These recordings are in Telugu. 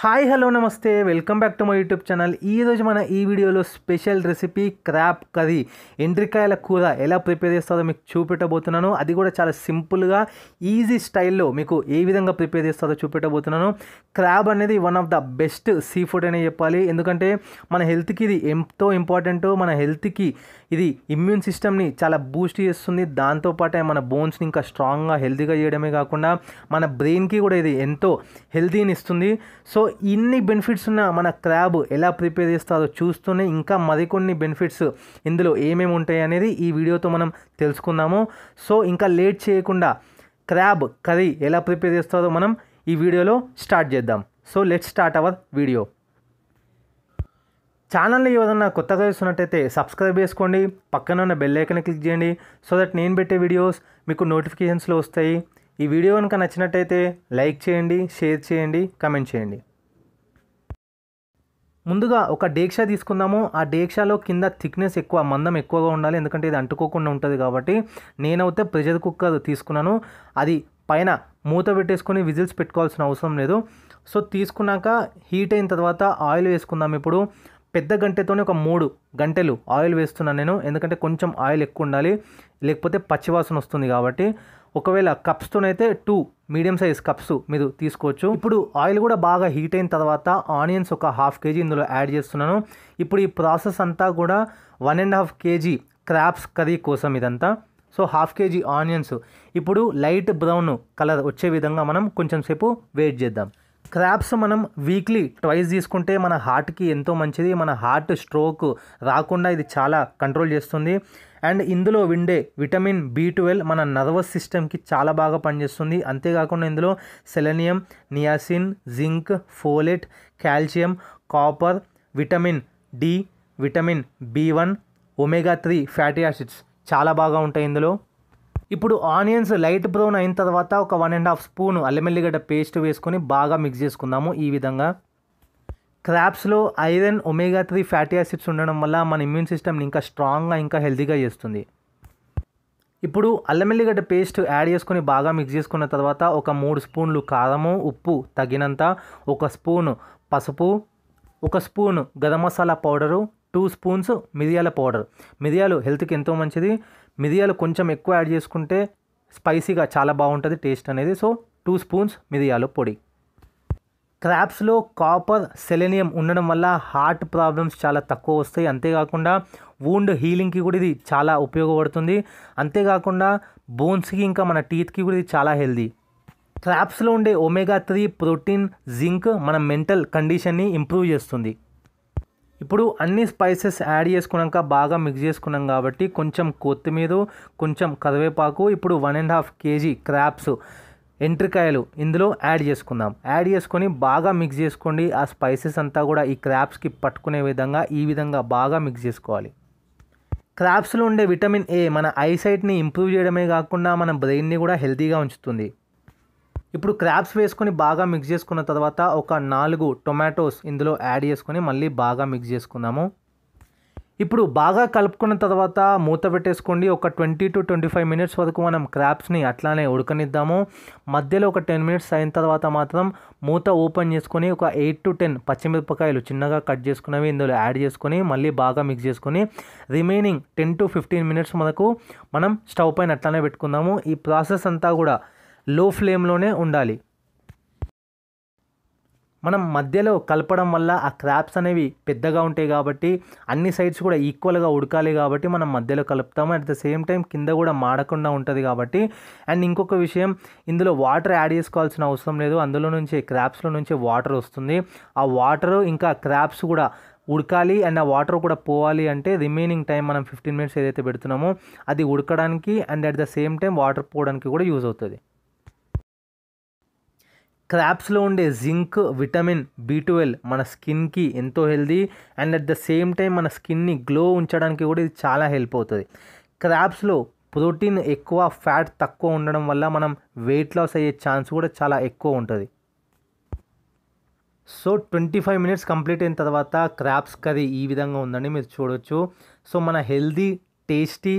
హాయ్ హలో నమస్తే welcome back to my YouTube channel ఈరోజు మన ఈ వీడియోలో స్పెషల్ రెసిపీ క్రాప్ కర్రీ ఎండ్రికాయల కూర ఎలా ప్రిపేర్ చేస్తారో మీకు చూపెట్టబోతున్నాను అది కూడా చాలా సింపుల్గా ఈజీ స్టైల్లో మీకు ఏ విధంగా ప్రిపేర్ చేస్తారో చూపెట్టబోతున్నాను క్రాబ్ అనేది one of the best sea food అనే చెప్పాలి ఎందుకంటే మన హెల్త్కి ఇది ఎంతో ఇంపార్టెంట్ మన హెల్త్కి ఇది ఇమ్యూన్ సిస్టమ్ని చాలా బూస్ట్ చేస్తుంది దాంతోపాటే మన బోన్స్ని ఇంకా స్ట్రాంగ్గా హెల్తీగా చేయడమే కాకుండా మన బ్రెయిన్కి కూడా ఇది ఎంతో హెల్తీని ఇస్తుంది సో సో ఇన్ని బెనిఫిట్స్ ఉన్న మన క్రాబ్ ఎలా ప్రిపేర్ చేస్తారో చూస్తూనే ఇంకా మరికొన్ని బెనిఫిట్స్ ఇందులో ఏమేమి ఉంటాయి అనేది ఈ వీడియోతో మనం తెలుసుకుందాము సో ఇంకా లేట్ చేయకుండా క్రాబ్ కర్రీ ఎలా ప్రిపేర్ చేస్తారో మనం ఈ వీడియోలో స్టార్ట్ చేద్దాం so let start our video ఛానల్లో ఏదన్నా కొత్తగా చూస్తున్నట్టయితే సబ్స్క్రైబ్ చేసుకోండి పక్కన ఉన్న బెల్ ఐకన్ క్లిక్ చేయండి సో దట్ నేను పెట్టే వీడియోస్ మీకు నోటిఫికేషన్స్లో వస్తాయి ఈ వీడియో కనుక నచ్చినట్టయితే లైక్ చేయండి షేర్ చేయండి కమెంట్ చేయండి ముందుగా ఒక డేక్ష తీసుకుందాము ఆ డేక్షాలో కింద థిక్నెస్ ఎక్కువ మందం ఎక్కువగా ఉండాలి ఎందుకంటే ఇది అంటుకోకుండా ఉంటుంది కాబట్టి నేనైతే ప్రెషర్ కుక్కర్ తీసుకున్నాను అది పైన మూత పెట్టేసుకొని విజిల్స్ పెట్టుకోవాల్సిన అవసరం లేదు సో తీసుకున్నాక హీట్ అయిన తర్వాత ఆయిల్ వేసుకుందాం ఇప్పుడు పెద్ద గంటెతోనే ఒక మూడు గంటలు ఆయిల్ వేస్తున్నాను నేను ఎందుకంటే కొంచెం ఆయిల్ ఎక్కువ ఉండాలి లేకపోతే పచ్చివాసన వస్తుంది కాబట్టి ఒకవేళ కప్స్తోనైతే టూ మీడియం సైజ్ కప్స్ మీరు తీసుకోవచ్చు ఇప్పుడు ఆయిల్ కూడా బాగా హీట్ అయిన తర్వాత ఆనియన్స్ ఒక హాఫ్ కేజీ ఇందులో యాడ్ చేస్తున్నాను ఇప్పుడు ఈ ప్రాసెస్ అంతా కూడా one and half KG crabs curry కోసం ఇదంతా సో హాఫ్ కేజీ ఆనియన్స్ ఇప్పుడు లైట్ బ్రౌన్ కలర్ వచ్చే విధంగా మనం కొంచెం సేపు వెయిట్ చేద్దాం క్రాప్స్ మనం వీక్లీ ట్వైస్ తీసుకుంటే మన హార్ట్కి ఎంతో మంచిది మన హార్ట్ స్ట్రోక్ రాకుండా ఇది చాలా కంట్రోల్ చేస్తుంది అండ్ ఇందులో విండే విటమిన్ బి ట్వెల్వ్ మన నర్వస్ సిస్టమ్కి చాలా బాగా పనిచేస్తుంది అంతేకాకుండా ఇందులో selenium niacin zinc folate calcium copper vitamin D vitamin B one omega three fatty acids చాలా బాగా ఉంటాయి ఇందులో ఇప్పుడు ఆనియన్స్ లైట్ బ్రౌన్ అయిన తర్వాత ఒక వన్ అండ్ హాఫ్ స్పూన్ అల్లమెల్లిగడ్డ పేస్ట్ వేసుకొని బాగా మిక్స్ చేసుకుందాము ఈ విధంగా క్రాప్స్లో iron omega three fatty acids ఉండడం వల్ల మన ఇమ్యూన్ సిస్టమ్ని ఇంకా స్ట్రాంగ్గా ఇంకా హెల్తీగా చేస్తుంది ఇప్పుడు అల్లం పేస్ట్ యాడ్ చేసుకొని బాగా మిక్స్ చేసుకున్న తర్వాత ఒక మూడు స్పూన్లు కారము ఉప్పు తగినంత ఒక స్పూన్ పసుపు ఒక spoon garam masala powder two spoons మిరియాల పౌడర్ మిరియాలు హెల్త్కి ఎంతో మంచిది మిరియాలు కొంచెం ఎక్కువ యాడ్ చేసుకుంటే స్పైసీగా చాలా బాగుంటుంది టేస్ట్ అనేది సో టూ స్పూన్స్ మిరియాలు పొడి క్రాప్స్లో కాపర్ సెలెనియం ఉండడం వల్ల హార్ట్ ప్రాబ్లమ్స్ చాలా తక్కువ వస్తాయి అంతేకాకుండా వూండ్ హీలింగ్కి కూడా ఇది చాలా ఉపయోగపడుతుంది అంతేకాకుండా బోన్స్కి ఇంకా మన టీత్కి కూడా ఇది చాలా హెల్దీ క్రాప్స్లో ఉండే ఒమేగా త్రీ ప్రోటీన్ జింక్ మన మెంటల్ కండిషన్ని ఇంప్రూవ్ చేస్తుంది ఇప్పుడు అన్ని స్పైసెస్ యాడ్ చేసుకున్నాక బాగా మిక్స్ చేసుకున్నాం కాబట్టి కొంచెం కొత్తిమీర కొంచెం కరివేపాకు ఇప్పుడు one and half KG crabs ఎంట్రికాయలు ఇందులో యాడ్ చేసుకుందాం యాడ్ చేసుకొని బాగా మిక్స్ చేసుకోండి ఆ స్పైసెస్ అంతా కూడా ఈ క్రాప్స్కి పట్టుకునే విధంగా ఈ విధంగా బాగా మిక్స్ చేసుకోవాలి క్రాప్స్లో ఉండే విటమిన్ ఏ మన ఐసైట్ని ఇంప్రూవ్ చేయడమే కాకుండా మన బ్రెయిన్ని కూడా హెల్తీగా ఉంచుతుంది ఇప్పుడు క్రాప్స్ వేసుకొని బాగా మిక్స్ చేసుకున్న తర్వాత ఒక నాలుగు టొమాటోస్ ఇందులో యాడ్ చేసుకొని మళ్ళీ బాగా మిక్స్ చేసుకుందాము ఇప్పుడు బాగా కలుపుకున్న తర్వాత మూత పెట్టేసుకోండి ఒక twenty to twenty five minutes వరకు మనం క్రాప్స్ని అట్లానే ఉడకనిద్దాము మధ్యలో ఒక టెన్ మినిట్స్ అయిన తర్వాత మాత్రం మూత ఓపెన్ చేసుకొని ఒక ఎయిట్ టు టెన్ పచ్చిమిరపకాయలు చిన్నగా కట్ చేసుకున్నవి ఇందులో యాడ్ చేసుకొని మళ్ళీ బాగా మిక్స్ చేసుకొని remaining ten to fifteen minutes మనకు మనం స్టవ్ పైన అట్లానే పెట్టుకుందాము ఈ ప్రాసెస్ అంతా కూడా లో ఫ్లేమ్లోనే ఉండాలి మనం మధ్యలో కలపడం వల్ల ఆ క్రాప్స్ అనేవి పెద్దగా ఉంటాయి కాబట్టి అన్ని సైడ్స్ కూడా ఈక్వల్గా ఉడకాలి కాబట్టి మనం మధ్యలో కలుపుతాము అట్ ద సేమ్ టైం కింద కూడా మాడకుండా ఉంటుంది కాబట్టి అండ్ ఇంకొక విషయం ఇందులో వాటర్ యాడ్ చేసుకోవాల్సిన అవసరం లేదు అందులో నుంచి క్రాప్స్లో నుంచి వాటర్ వస్తుంది ఆ వాటరు ఇంకా క్రాప్స్ కూడా ఉడకాలి అండ్ ఆ వాటర్ కూడా పోవాలి అంటే రిమైనింగ్ టైం మనం ఫిఫ్టీన్ మినిట్స్ ఏదైతే పెడుతున్నామో అది ఉడకడానికి and at the same time water పోవడానికి కూడా యూజ్ అవుతుంది క్రాప్స్లో ఉండే జింక్ విటమిన్ బి ట్వెల్వ్ మన స్కిన్కి ఎంతో healthy and at the same time మన స్కిన్ని గ్లో ఉంచడానికి కూడా ఇది చాలా హెల్ప్ అవుతుంది క్రాప్స్లో ప్రోటీన్ ఎక్కువ ఫ్యాట్ తక్కువ ఉండడం వల్ల మనం వెయిట్ లాస్ అయ్యే ఛాన్స్ కూడా చాలా ఎక్కువ ఉంటుంది so twenty five minutes complete అయిన తర్వాత క్రాప్స్ కర్రీ ఈ విధంగా ఉందండి మీరు చూడవచ్చు సో మన healthy tasty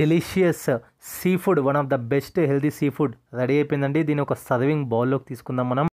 delicious sea food one of the best healthy sea food ready అయిపోయిందండి దీని ఒక సర్వింగ్ బౌల్లోకి తీసుకుందాం మనం